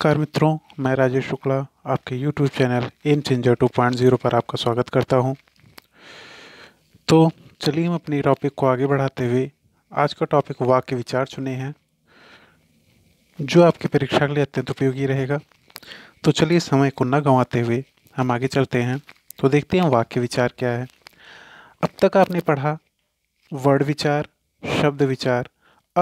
नमस्कार मित्रों मैं राजेश शुक्ला आपके YouTube channel M changer two point zero पर आपका स्वागत करता हूं। तो चलिए हम अपने टॉपिक को आगे बढ़ाते हुए आज का टॉपिक वाक्य विचार चुने हैं जो आपकी परीक्षा के लिए अत्यंत उपयोगी रहेगा तो चलिए समय को न गंवाते हुए हम आगे चलते हैं तो देखते हैं वाक्य विचार क्या है अब तक आपने पढ़ा वर्ड विचार शब्द विचार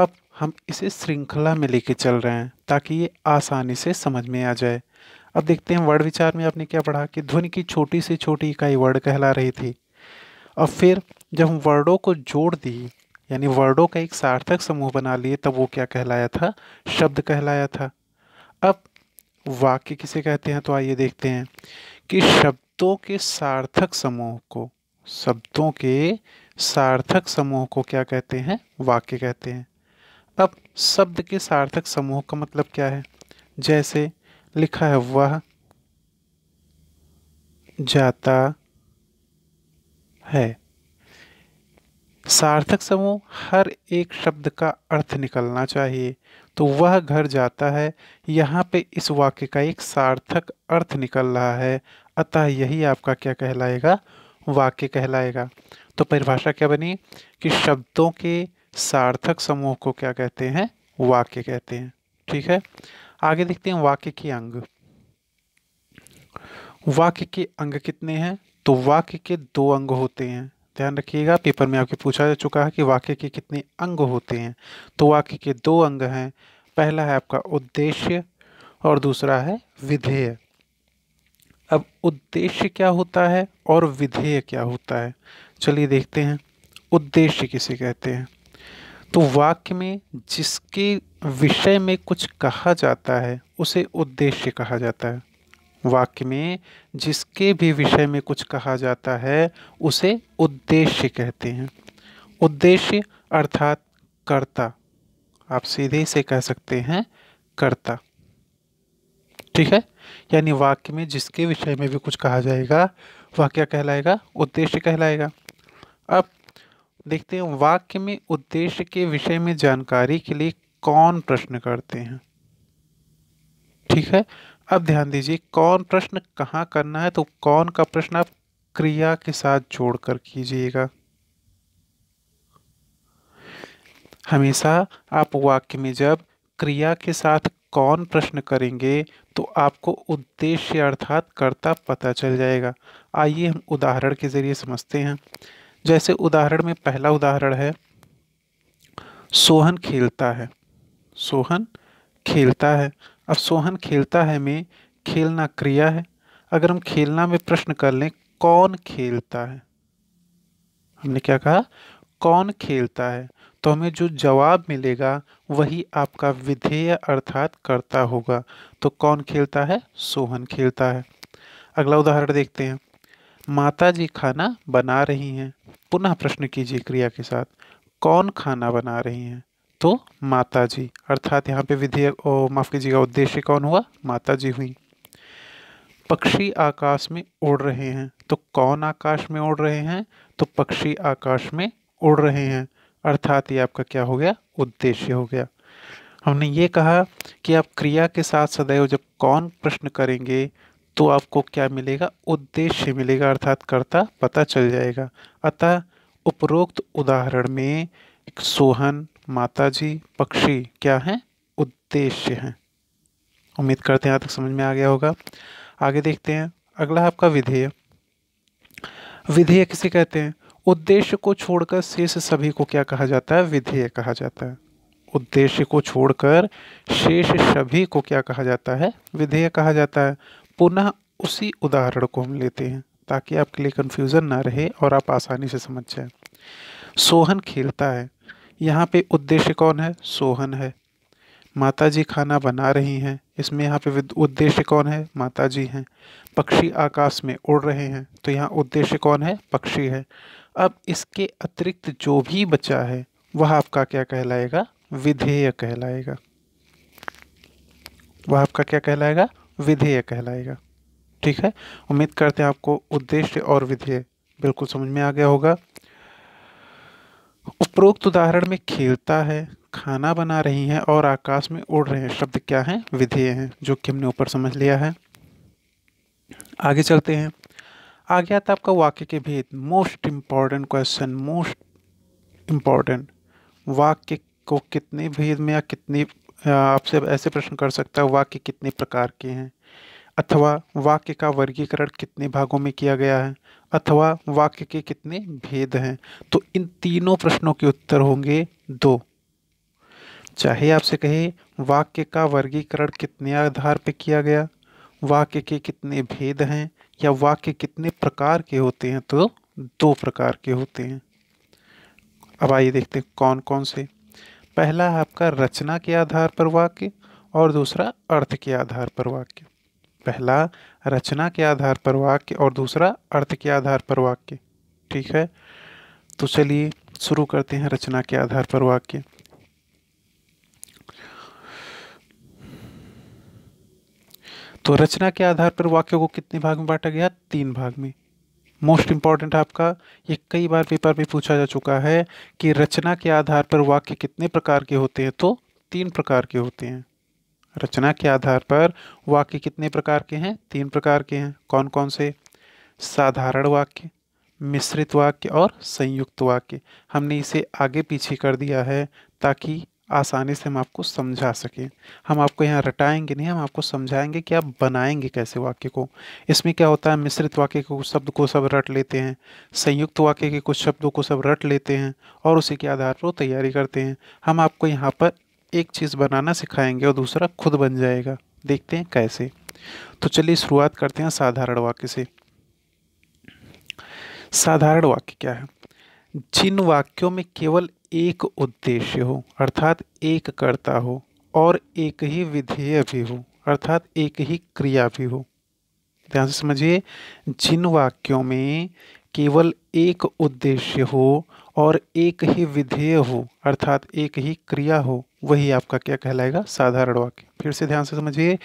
अब हम इसे श्रृंखला में लेके चल रहे हैं ताकि ये आसानी से समझ में आ जाए अब देखते हैं वर्ड विचार में आपने क्या पढ़ा कि ध्वनि की छोटी से छोटी इकाई वर्ड कहला रही थी और फिर जब हम वर्डों को जोड़ दिए यानी वर्डों का एक सार्थक समूह बना लिए तब वो क्या कहलाया था शब्द कहलाया था अब वाक्य किसे कहते हैं तो आइए देखते हैं कि शब्दों के सार्थक समूह को शब्दों के सार्थक समूह को क्या कहते हैं वाक्य कहते हैं अब शब्द के सार्थक समूह का मतलब क्या है जैसे लिखा है वह जाता है सार्थक समूह हर एक शब्द का अर्थ निकलना चाहिए तो वह घर जाता है यहाँ पे इस वाक्य का एक सार्थक अर्थ निकल रहा है अतः यही आपका क्या कहलाएगा वाक्य कहलाएगा तो परिभाषा क्या बनी कि शब्दों के सार्थक समूह को क्या कहते हैं वाक्य कहते हैं ठीक है आगे देखते हैं वाक्य के अंग वाक्य के अंग कितने हैं तो वाक्य के दो अंग होते हैं ध्यान रखिएगा पेपर में आपके पूछा जा चुका है कि वाक्य के कितने अंग होते हैं तो वाक्य के दो अंग हैं पहला है आपका उद्देश्य और दूसरा है विधेय अब उद्देश्य क्या होता है और विधेय क्या होता है चलिए देखते हैं उद्देश्य किसे कहते हैं तो वाक्य में जिसके विषय में कुछ कहा जाता है उसे उद्देश्य कहा जाता है वाक्य में जिसके भी विषय में कुछ कहा जाता है उसे उद्देश्य कहते हैं उद्देश्य अर्थात कर्ता आप सीधे से कह सकते हैं कर्ता ठीक है यानी वाक्य में जिसके विषय में भी कुछ कहा जाएगा वह क्या कहलाएगा उद्देश्य कहलाएगा अब देखते हैं वाक्य में उद्देश्य के विषय में जानकारी के लिए कौन प्रश्न करते हैं ठीक है अब ध्यान दीजिए कौन प्रश्न कहाँ करना है तो कौन का प्रश्न आप क्रिया के साथ जोड़कर कीजिएगा हमेशा आप वाक्य में जब क्रिया के साथ कौन प्रश्न करेंगे तो आपको उद्देश्य अर्थात कर्ता पता चल जाएगा आइए हम उदाहरण के ज़रिए समझते हैं जैसे उदाहरण में पहला उदाहरण है सोहन खेलता है सोहन खेलता है अब सोहन खेलता है में खेलना क्रिया है अगर हम खेलना में प्रश्न कर लें कौन खेलता है हमने क्या कहा कौन खेलता है तो हमें जो जवाब मिलेगा वही आपका विधेय अर्थात करता होगा तो कौन खेलता है सोहन खेलता है अगला उदाहरण देखते हैं माता जी खाना बना रही हैं पुनः प्रश्न कीजिए क्रिया के साथ कौन खाना बना रही हैं तो माता जी अर्थात यहाँ पे विधेयक माफ़ कीजिएगा उद्देश्य कौन हुआ माता जी हुई पक्षी आकाश में उड़ रहे हैं तो कौन आकाश में उड़ रहे हैं तो पक्षी आकाश में उड़ रहे हैं अर्थात ये आपका क्या हो गया उद्देश्य हो गया हमने ये कहा कि आप क्रिया के साथ सदैव जब कौन प्रश्न करेंगे तो आपको क्या मिलेगा उद्देश्य मिलेगा अर्थात कर्ता पता चल जाएगा अतः उपरोक्त उदाहरण में सोहन माताजी पक्षी क्या हैं उद्देश्य हैं उम्मीद करते हैं यहाँ तक समझ में आ गया होगा आगे देखते हैं अगला आपका विधेय विधेय किसे कहते हैं उद्देश्य को छोड़कर शेष सभी को क्या कहा जाता है विधेय कहा जाता है उद्देश्य को छोड़कर शेष सभी को क्या कहा जाता है विधेय कहा जाता है पुनः उसी उदाहरण को हम लेते हैं ताकि आपके लिए कन्फ्यूज़न ना रहे और आप आसानी से समझ जाएं सोहन खेलता है यहाँ पे उद्देश्य कौन है सोहन है माता जी खाना बना रही हैं इसमें यहाँ पे उद्देश्य कौन है माता जी हैं पक्षी आकाश में उड़ रहे हैं तो यहाँ उद्देश्य कौन है पक्षी है अब इसके अतिरिक्त जो भी बचा है वह आपका क्या कहलाएगा विधेय कहलाएगा वह आपका क्या कहलाएगा विधेय कहलाएगा ठीक है उम्मीद करते हैं आपको उद्देश्य और विधेय बिल्कुल समझ में आ गया होगा उपरोक्त उदाहरण में खेलता है खाना बना रही है और आकाश में उड़ रहे हैं शब्द क्या है विधेय है जो कि हमने ऊपर समझ लिया है आगे चलते हैं आ गया था आपका वाक्य के भेद most important question most important वाक्य को कितने भेद में या कितने आपसे ऐसे प्रश्न कर सकता है वाक्य कितने प्रकार के हैं अथवा वाक्य का वर्गीकरण कितने भागों में किया गया है अथवा वाक्य के कितने भेद हैं तो इन तीनों प्रश्नों के उत्तर होंगे दो चाहे आपसे कहे वाक्य का वर्गीकरण कितने आधार पर किया गया वाक्य के कितने भेद हैं या वाक्य कितने प्रकार के होते हैं तो दो प्रकार के होते हैं अब आइए देखते हैं कौन कौन से पहला है आपका रचना के आधार पर वाक्य और दूसरा अर्थ के आधार पर वाक्य पहला रचना के आधार पर वाक्य और दूसरा अर्थ के आधार पर वाक्य ठीक है तो चलिए शुरू करते हैं रचना के आधार पर वाक्य तो रचना के आधार पर वाक्य को कितने भाग में बांटा गया तीन भाग में मोस्ट इम्पॉर्टेंट आपका ये कई बार पेपर में पूछा जा चुका है कि रचना के आधार पर वाक्य कितने प्रकार के होते हैं तो तीन प्रकार के होते हैं रचना के आधार पर वाक्य कितने प्रकार के हैं तीन प्रकार के हैं कौन कौन से साधारण वाक्य मिश्रित वाक्य और संयुक्त वाक्य हमने इसे आगे पीछे कर दिया है ताकि आसानी से हम आपको समझा सकें हम आपको यहाँ रटाएंगे नहीं हम आपको समझाएंगे कि आप बनाएंगे कैसे वाक्य को इसमें क्या होता है मिश्रित वाक्य के कुछ शब्द को सब रट लेते हैं संयुक्त वाक्य के कुछ शब्दों को सब रट लेते हैं और उसी के आधार पर तैयारी करते हैं हम आपको यहाँ पर एक चीज़ बनाना सिखाएंगे और दूसरा खुद बन जाएगा देखते हैं कैसे तो चलिए शुरुआत करते हैं साधारण वाक्य से साधारण वाक्य क्या है जिन वाक्यों में केवल एक उद्देश्य हो अर्थात एक कर्ता हो और एक ही विधेय भी हो अर्थात एक ही क्रिया भी हो ध्यान से समझिए जिन वाक्यों में केवल एक उद्देश्य हो और एक ही विधेय हो अर्थात एक ही क्रिया हो वही आपका क्या कहलाएगा साधारण वाक्य फिर से ध्यान से समझिए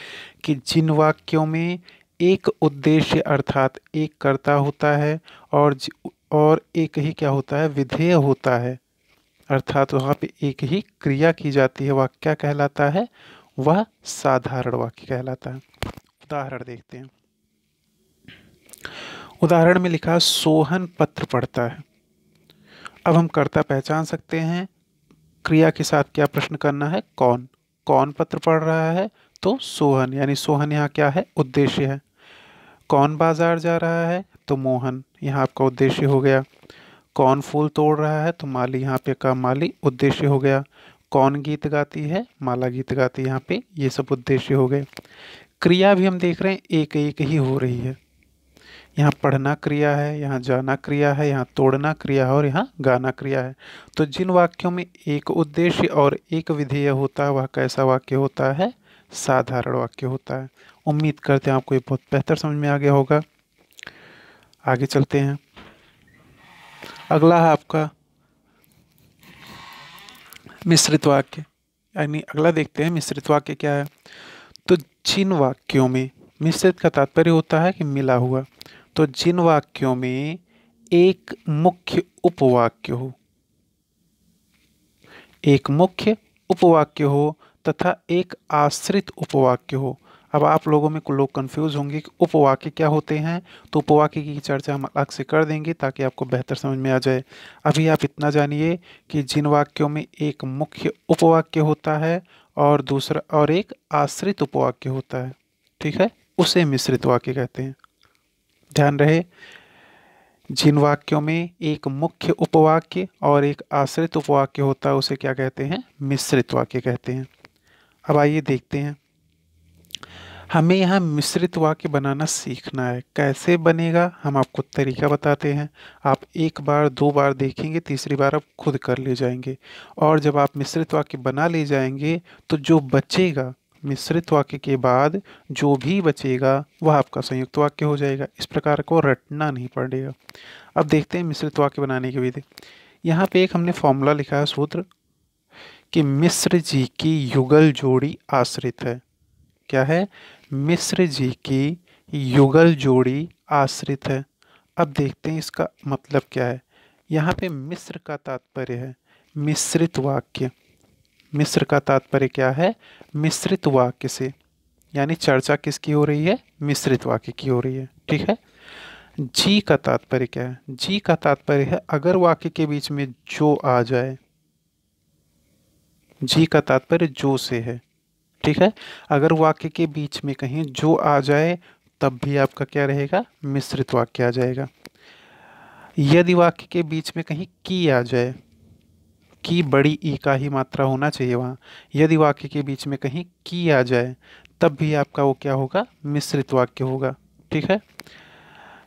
कि जिन वाक्यों में एक उद्देश्य अर्थात एक कर्ता होता है और और एक ही क्या होता है विधेय होता है अर्थात वहाँ पे एक ही क्रिया की जाती है वाक्य क्या कहलाता है वह साधारण वाक्य कहलाता है उदाहरण देखते हैं उदाहरण में लिखा सोहन पत्र पढ़ता है अब हम कर्ता पहचान सकते हैं क्रिया के साथ क्या प्रश्न करना है कौन कौन पत्र पढ़ रहा है तो सोहन यानी सोहन यहाँ क्या है उद्देश्य है कौन बाजार जा रहा है तो मोहन यहाँ आपका उद्देश्य हो गया कौन फूल तोड़ रहा है तो माली यहाँ पे का माली उद्देश्य हो गया कौन गीत गाती है माला गीत गाती है यहाँ पे ये सब उद्देश्य हो गए क्रिया भी हम देख रहे हैं एक एक ही हो रही है यहाँ पढ़ना क्रिया है यहाँ जाना क्रिया है यहाँ तोड़ना क्रिया है और यहाँ गाना क्रिया है तो जिन वाक्यों में एक उद्देश्य और एक विधेय होता है वह कैसा वाक्य होता है साधारण वाक्य होता है उम्मीद करते हैं आपको ये बहुत बेहतर समझ में आ गया होगा आगे चलते हैं अगला है आपका मिश्रित वाक्य यानी अगला देखते हैं मिश्रित वाक्य क्या है तो जिन वाक्यों में मिश्रित का तात्पर्य होता है कि मिला हुआ तो जिन वाक्यों में एक मुख्य उपवाक्य हो एक मुख्य उपवाक्य हो तथा एक आश्रित उपवाक्य हो अब आप लोगों में लोग कन्फ्यूज़ होंगे कि उपवाक्य क्या होते हैं तो उपवाक्य की चर्चा हम अलग से कर देंगे ताकि आपको बेहतर समझ में आ जाए अभी आप इतना जानिए कि जिन वाक्यों में एक मुख्य उपवाक्य होता है और दूसरा और एक आश्रित उपवाक्य होता है ठीक है उसे मिश्रित वाक्य कहते हैं ध्यान रहे जिन वाक्यों में एक मुख्य उपवाक्य और एक आश्रित उपवाक्य होता है उसे क्या कहते हैं मिश्रित वाक्य कहते हैं अब आइए देखते हैं हमें यहाँ मिश्रित वाक्य बनाना सीखना है कैसे बनेगा हम आपको तरीका बताते हैं आप एक बार दो बार देखेंगे तीसरी बार आप खुद कर ले जाएंगे और जब आप मिश्रित वाक्य बना ले जाएंगे तो जो बचेगा मिश्रित वाक्य के बाद जो भी बचेगा वह आपका संयुक्त वाक्य हो जाएगा इस प्रकार को रटना नहीं पड़ेगा अब देखते हैं मिश्रित वाक्य बनाने की विधि यहाँ पे एक हमने फॉर्मूला लिखा है सूत्र कि मिश्र जी की युगल जोड़ी आश्रित है क्या है मिश्र जी की युगल जोड़ी आश्रित है अब देखते हैं इसका मतलब क्या है यहाँ पे मिस्र का तात्पर्य है मिश्रित वाक्य मिस्र का तात्पर्य क्या है मिश्रित वाक्य से यानी चर्चा किसकी हो रही है मिश्रित वाक्य की हो रही है ठीक है जी का तात्पर्य क्या है जी का तात्पर्य है अगर वाक्य के बीच में जो आ जाए जी का तात्पर्य जो से है ठीक है अगर वाक्य के बीच में कहीं जो आ जाए तब भी आपका क्या रहेगा मिश्रित वाक्य आ जाएगा यदि वाक्य के बीच में कहीं की आ जाए की बड़ी ई का ही मात्रा होना चाहिए वहाँ यदि वाक्य के बीच में कहीं की आ जाए तब भी आपका वो क्या होगा मिश्रित वाक्य होगा ठीक है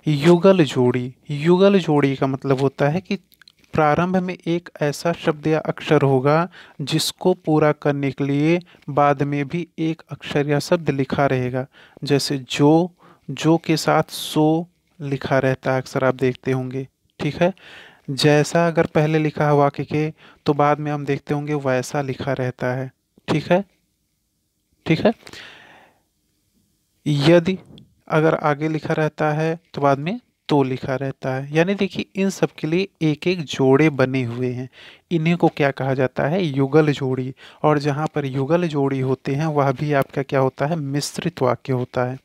युगल जोड़ी युगल जोड़ी का मतलब होता है कि प्रारंभ में एक ऐसा शब्द या अक्षर होगा जिसको पूरा करने के लिए बाद में भी एक अक्षर या शब्द लिखा रहेगा जैसे जो जो के साथ सो लिखा रहता है अक्सर आप देखते होंगे ठीक है जैसा अगर पहले लिखा है वाक्य के तो बाद में हम देखते होंगे वैसा लिखा रहता है ठीक है ठीक है यदि अगर आगे लिखा रहता है तो बाद में तो लिखा रहता है यानी देखिए इन सब के लिए एक एक जोड़े बने हुए हैं इन्हें को क्या कहा जाता है युगल जोड़ी और जहाँ पर युगल जोड़ी होते हैं वह भी आपका क्या होता है मिश्रित वाक्य होता है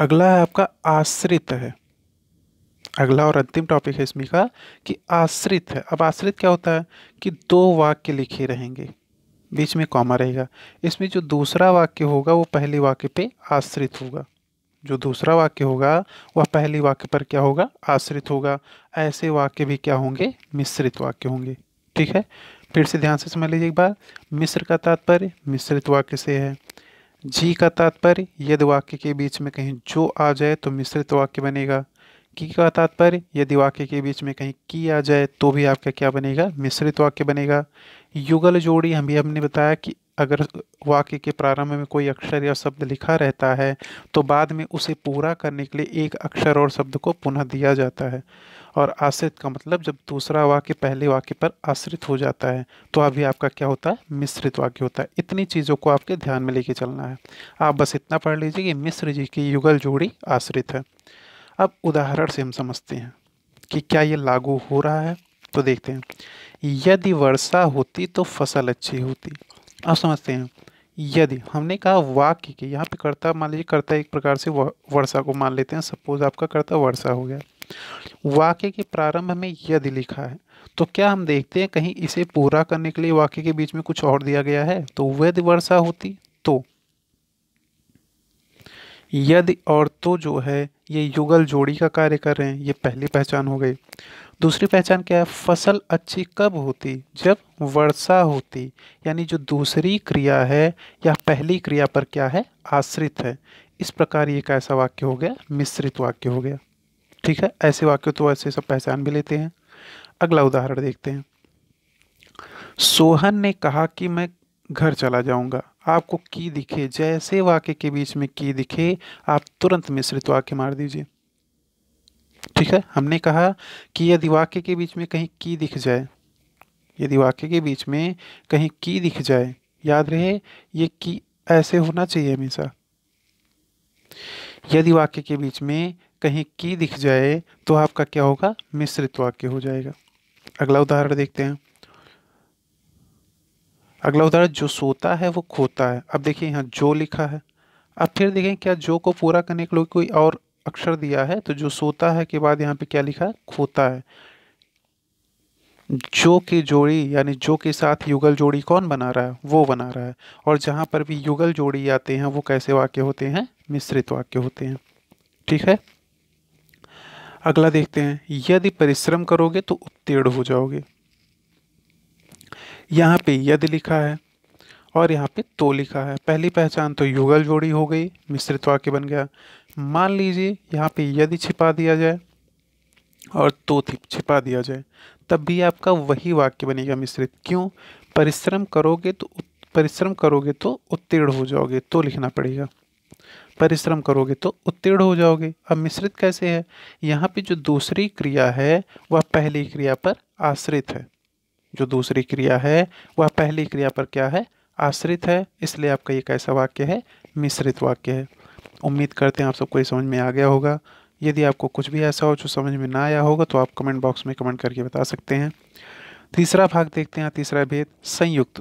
अगला है आपका आश्रित है अगला और अंतिम टॉपिक है इसमें का कि आश्रित है अब आश्रित क्या होता है कि दो वाक्य लिखे रहेंगे बीच में कॉमा रहेगा इसमें जो दूसरा वाक्य होगा वो पहले वाक्य पे आश्रित होगा जो दूसरा वाक्य होगा वह पहली वाक्य पर क्या होगा आश्रित होगा ऐसे वाक्य भी क्या होंगे मिश्रित वाक्य होंगे ठीक है फिर से ध्यान से समझ लीजिए एक बार मिश्र का तात्पर्य मिश्रित वाक्य से है जी का तात्पर्य यदि वाक्य के बीच में कहीं जो आ जाए तो मिश्रित वाक्य बनेगा की का तात्पर्य यदि वाक्य के बीच में कहीं की आ जाए तो भी आपका क्या बनेगा मिश्रित वाक्य बनेगा युगल जोड़ी हम भी हमने बताया कि अगर वाक्य के प्रारंभ में कोई अक्षर या शब्द लिखा रहता है तो बाद में उसे पूरा करने के लिए एक अक्षर और शब्द को पुनः दिया जाता है और आश्रित का मतलब जब दूसरा वाक्य पहले वाक्य पर आश्रित हो जाता है तो अभी आपका क्या होता है मिश्रित वाक्य होता है इतनी चीज़ों को आपके ध्यान में लेके चलना है आप बस इतना पढ़ लीजिए कि मिश्र जी की युगल जोड़ी आश्रित है अब उदाहरण से हम समझते हैं कि क्या ये लागू हो रहा है तो देखते हैं यदि वर्षा होती तो फसल अच्छी होती अब समझते हैं यदि हमने कहा वाक्य के यहाँ पे कर्ता मान लीजिए कर्ता एक प्रकार से वर्षा को मान लेते हैं सपोज आपका कर्ता वर्षा हो गया वाक्य के प्रारंभ में यदि लिखा है तो क्या हम देखते हैं कहीं इसे पूरा करने के लिए वाक्य के बीच में कुछ और दिया गया है तो यदि वर्षा होती तो यदि और तो जो है ये युगल जोड़ी का कार्य कर रहे हैं ये पहली पहचान हो गई दूसरी पहचान क्या है फसल अच्छी कब होती जब वर्षा होती यानी जो दूसरी क्रिया है या पहली क्रिया पर क्या है आश्रित है इस प्रकार ये कैसा वाक्य हो गया मिश्रित वाक्य हो गया ठीक है ऐसे वाक्य तो ऐसे सब पहचान भी लेते हैं अगला उदाहरण देखते हैं सोहन ने कहा कि मैं घर चला जाऊंगा आपको की दिखे जैसे वाक्य के बीच में की दिखे आप तुरंत मिश्रित वाक्य मार दीजिए ठीक है हमने कहा कि यदि वाक्य के बीच में कहीं की दिख जाए यदि वाक्य के बीच में कहीं की दिख जाए याद रहे ये की ऐसे होना चाहिए हमेशा यदि वाक्य के बीच में कहीं की दिख जाए तो आपका क्या होगा मिश्रित वाक्य हो जाएगा अगला उदाहरण देखते हैं अगला उदाहरण जो सोता है वो खोता है अब देखिए यहाँ जो लिखा है अब फिर देखें क्या जो को पूरा करने के लिए कोई और अक्षर दिया है तो जो सोता है के बाद यहाँ पे क्या लिखा है खोता है जो की जोड़ी यानी जो के साथ युगल जोड़ी कौन बना रहा है वो बना रहा है और जहाँ पर भी युगल जोड़ी आते हैं वो कैसे वाक्य होते हैं मिश्रित वाक्य होते हैं ठीक है अगला देखते हैं यदि परिश्रम करोगे तो उत्तीर्ण हो जाओगे यहाँ पे यदि लिखा है और यहाँ पे तो लिखा है पहली पहचान तो युगल जोड़ी हो गई मिश्रित वाक्य बन गया मान लीजिए यहाँ पे यदि छिपा दिया जाए और तो छिपा दिया जाए तब भी आपका वही वाक्य बनेगा मिश्रित क्यों परिश्रम करोगे तो परिश्रम करोगे तो उत्तीर्ण हो जाओगे तो लिखना पड़ेगा परिश्रम करोगे तो उत्तीर्ण हो जाओगे अब मिश्रित कैसे है यहाँ पे जो दूसरी क्रिया है वह पहली क्रिया पर आश्रित है जो दूसरी क्रिया है वह पहली क्रिया पर क्या है आश्रित है इसलिए आपका एक ऐसा वाक्य है मिश्रित वाक्य है उम्मीद करते हैं आप सबको ये समझ में आ गया होगा यदि आपको कुछ भी ऐसा हो जो समझ में ना आया होगा तो आप कमेंट बॉक्स में कमेंट करके बता सकते हैं तीसरा भाग देखते हैं तीसरा भेद संयुक्त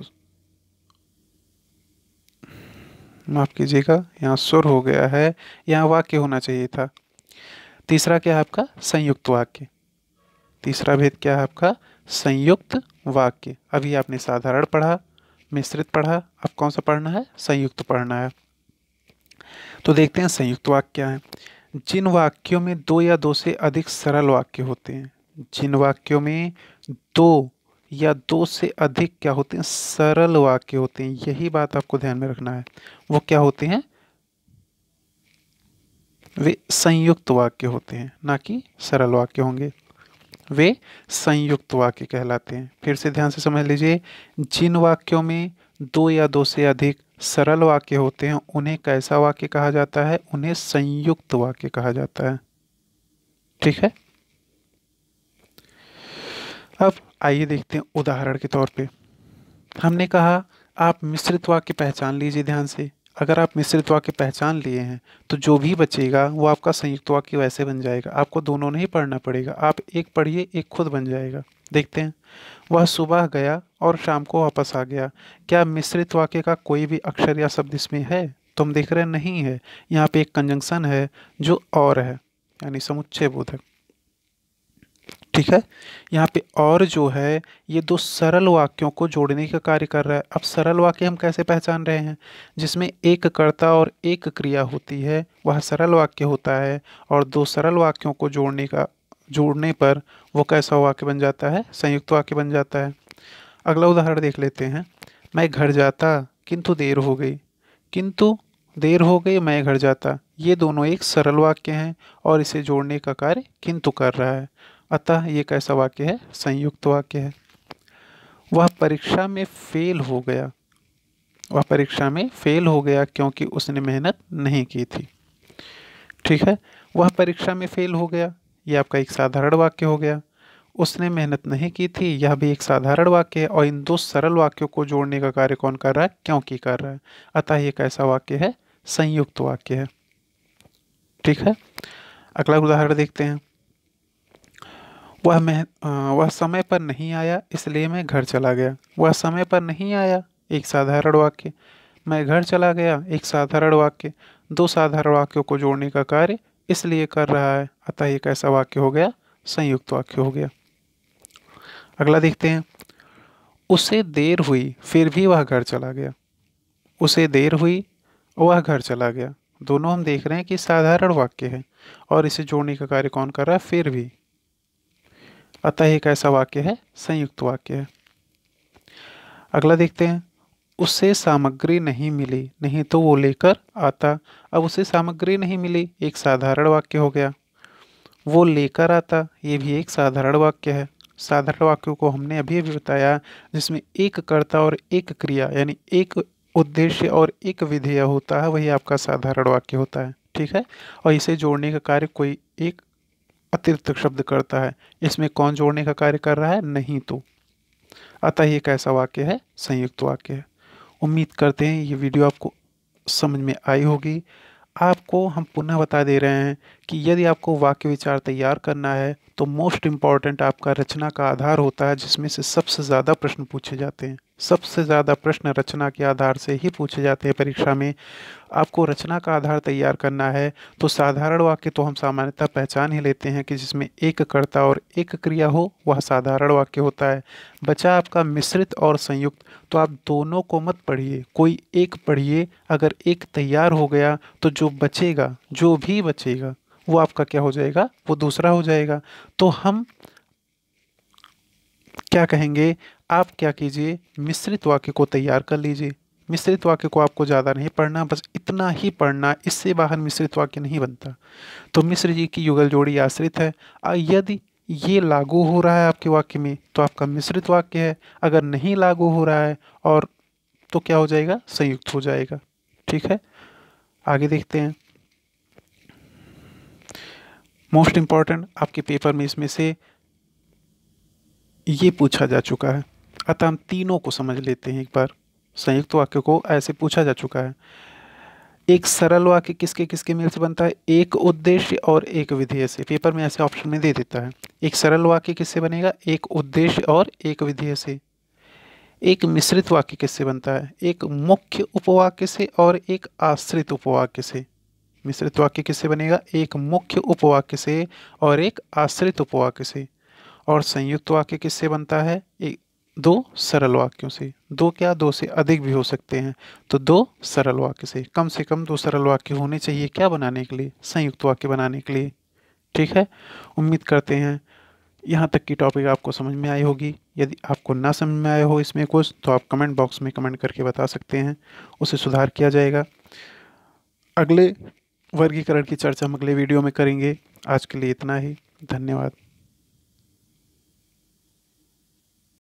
माफ़ कीजिएगा यहाँ सुर हो गया है यहाँ वाक्य होना चाहिए था तीसरा क्या है आपका संयुक्त वाक्य तीसरा भेद क्या है आपका संयुक्त वाक्य अभी आपने साधारण पढ़ा मिश्रित पढ़ा अब कौन सा पढ़ना है संयुक्त पढ़ना है तो देखते हैं संयुक्त वाक्य क्या है जिन वाक्यों में दो या दो से अधिक सरल वाक्य होते हैं जिन वाक्यों में दो या दो से अधिक क्या होते हैं सरल वाक्य होते हैं यही बात आपको ध्यान में रखना है वो क्या होते हैं वे संयुक्त वाक्य होते हैं ना कि सरल वाक्य होंगे वे संयुक्त वाक्य कहलाते हैं फिर से ध्यान से समझ लीजिए जिन वाक्यों में दो या दो से अधिक सरल वाक्य होते हैं उन्हें कैसा वाक्य कहा जाता है उन्हें संयुक्त वाक्य कहा जाता है ठीक है अब आइए देखते हैं उदाहरण के तौर पे हमने कहा आप मिश्रित वाक्य पहचान लीजिए ध्यान से अगर आप मिश्रित वाक्य पहचान लिए हैं तो जो भी बचेगा वो आपका संयुक्त वाक्य वैसे बन जाएगा आपको दोनों नहीं पढ़ना पड़ेगा आप एक पढ़िए एक खुद बन जाएगा देखते हैं वह सुबह गया और शाम को वापस आ गया क्या मिश्रित वाक्य का कोई भी अक्षर या शब्द इसमें है तुम देख रहे नहीं है यहाँ पे एक कंजंक्शन है जो और है यानी समुच्चय बोधक ठीक है यहाँ पे और जो है ये दो सरल वाक्यों को जोड़ने का कार्य कर रहा है अब सरल वाक्य हम कैसे पहचान रहे हैं जिसमें एक कर्ता और एक क्रिया होती है वह सरल वाक्य होता है और दो सरल वाक्यों को जोड़ने का जोड़ने पर वो कैसा वाक्य बन जाता है संयुक्त वाक्य बन जाता है अगला उदाहरण देख लेते हैं मैं घर जाता किंतु देर हो गई किंतु देर हो गई मैं घर जाता ये दोनों एक सरल वाक्य हैं और इसे जोड़ने का कार्य किंतु कर रहा है अतः ये कैसा वाक्य है संयुक्त वाक्य है वह परीक्षा में फेल हो गया वह परीक्षा में फेल हो गया क्योंकि उसने मेहनत नहीं की थी ठीक है वह परीक्षा में फेल हो गया ये आपका एक साधारण वाक्य हो गया उसने मेहनत नहीं की थी यह भी एक साधारण वाक्य है और इन दो सरल वाक्यों को जोड़ने का कार्य कौन कर रहा है क्योंकि कर रहा है अतः एक ऐसा वाक्य है संयुक्त वाक्य है ठीक है अगला उदाहरण देखते हैं वह मेह वह समय पर नहीं आया इसलिए मैं घर चला गया वह समय पर नहीं आया एक साधारण वाक्य मैं घर चला गया एक साधारण वाक्य दो साधारण वाक्यों को जोड़ने का कार्य इसलिए कर रहा है अतः एक ऐसा वाक्य हो गया संयुक्त वाक्य हो गया अगला देखते हैं उसे देर हुई फिर भी वह घर चला गया उसे देर हुई वह घर चला गया दोनों हम देख रहे हैं कि साधारण वाक्य है और इसे जोड़ने का कार्य कौन कर रहा है फिर भी अतः एक ऐसा वाक्य है संयुक्त वाक्य है अगला देखते हैं उसे सामग्री नहीं मिली नहीं तो वो लेकर आता अब उसे सामग्री नहीं मिली एक साधारण वाक्य हो गया वो लेकर आता ये भी एक साधारण वाक्य है साधारण वाक्यों को हमने अभी अभी बताया जिसमें एक कर्ता और एक क्रिया यानी एक उद्देश्य और एक विधेय होता है वही आपका साधारण वाक्य होता है ठीक है और इसे जोड़ने का कार्य कोई एक अतिरिक्त शब्द करता है इसमें कौन जोड़ने का कार्य कर रहा है नहीं तो अतः ये कैसा वाक्य है संयुक्त वाक्य है उम्मीद करते हैं ये वीडियो आपको समझ में आई होगी आपको हम पुनः बता दे रहे हैं कि यदि आपको वाक्य विचार तैयार करना है तो मोस्ट इम्पॉर्टेंट आपका रचना का आधार होता है जिसमें से सबसे ज़्यादा प्रश्न पूछे जाते हैं सबसे ज़्यादा प्रश्न रचना के आधार से ही पूछे जाते हैं परीक्षा में आपको रचना का आधार तैयार करना है तो साधारण वाक्य तो हम सामान्यतः पहचान ही लेते हैं कि जिसमें एक कर्ता और एक क्रिया हो वह साधारण वाक्य होता है बचा आपका मिश्रित और संयुक्त तो आप दोनों को मत पढ़िए कोई एक पढ़िए अगर एक तैयार हो गया तो जो बचेगा जो भी बचेगा वो आपका क्या हो जाएगा वो दूसरा हो जाएगा तो हम क्या कहेंगे आप क्या कीजिए मिश्रित वाक्य को तैयार कर लीजिए मिश्रित वाक्य को आपको ज़्यादा नहीं पढ़ना बस इतना ही पढ़ना इससे बाहर मिश्रित वाक्य नहीं बनता तो मिश्र जी की युगल जोड़ी आश्रित है यदि ये लागू हो रहा है आपके वाक्य में तो आपका मिश्रित वाक्य है अगर नहीं लागू हो रहा है और तो क्या हो जाएगा संयुक्त हो जाएगा ठीक है आगे देखते हैं मोस्ट इम्पॉर्टेंट आपके पेपर में इसमें से ये पूछा जा चुका है अतः हम तीनों को समझ लेते हैं एक बार संयुक्त वाक्य को ऐसे पूछा जा चुका है एक सरल वाक्य किसके किसके मेल से बनता है एक उद्देश्य और एक विधेय से पेपर में ऐसे ऑप्शन में दे देता है एक सरल वाक्य किससे बनेगा एक उद्देश्य और एक विधेय से एक मिश्रित वाक्य किससे बनता है एक मुख्य उपवाक्य से और एक आश्रित उपवाक्य से मिश्रित वाक्य किससे बनेगा एक मुख्य उपवाक्य से और एक आश्रित उपवाक्य से और संयुक्त वाक्य किससे बनता है एक दो सरल वाक्यों से दो क्या दो से अधिक भी हो सकते हैं तो दो सरल वाक्य से कम से कम दो सरल वाक्य होने चाहिए क्या बनाने के लिए संयुक्त वाक्य बनाने के लिए ठीक है उम्मीद करते हैं यहाँ तक की टॉपिक आपको समझ में आई होगी यदि आपको ना समझ में आया हो इसमें कुछ तो आप कमेंट बॉक्स में कमेंट करके बता सकते हैं उसे सुधार किया जाएगा अगले वर्गीकरण की चर्चा हम अगले वीडियो में करेंगे आज के लिए इतना ही धन्यवाद